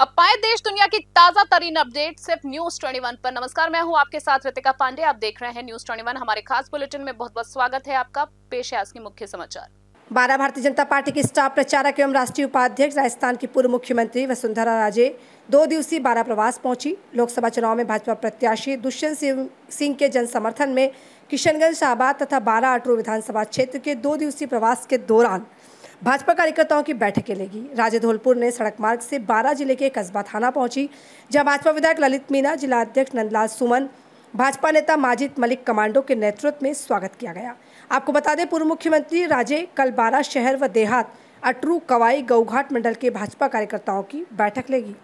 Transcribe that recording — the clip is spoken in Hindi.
अब पाए देश दुनिया की ताजा तरीन अपडेट सिर्फ न्यूज ट्वेंटी वन पर नमस्कार मैं हूं आपके साथ रितिका पांडे आप देख रहे हैं न्यूज ट्वेंटी वन हमारे खास बुलेटिन में बहुत बहुत स्वागत है आपका पेश है आज के मुख्य समाचार बारह भारतीय जनता पार्टी के स्टार प्रचारक एवं राष्ट्रीय उपाध्यक्ष राजस्थान की पूर्व मुख्यमंत्री वसुंधरा राजे दो दिवसीय बारह प्रवास पहुंची लोकसभा चुनाव में भाजपा प्रत्याशी दुष्यंत सिंह के जन समर्थन में किशनगंज शाहबाद तथा बारह अटरू विधानसभा क्षेत्र के दो दिवसीय प्रवास के दौरान भाजपा कार्यकर्ताओं की बैठकें लेगी राजे धौलपुर ने सड़क मार्ग से बारह जिले के कस्बा थाना पहुंची जहां भाजपा विधायक ललित मीना जिला अध्यक्ष नंदलाल सुमन भाजपा नेता माजिद मलिक कमांडो के नेतृत्व में स्वागत किया गया आपको बता दें पूर्व मुख्यमंत्री राजे कल बारह शहर व देहात अटरू कवाई गौघाट मंडल के भाजपा कार्यकर्ताओं की बैठक लेगी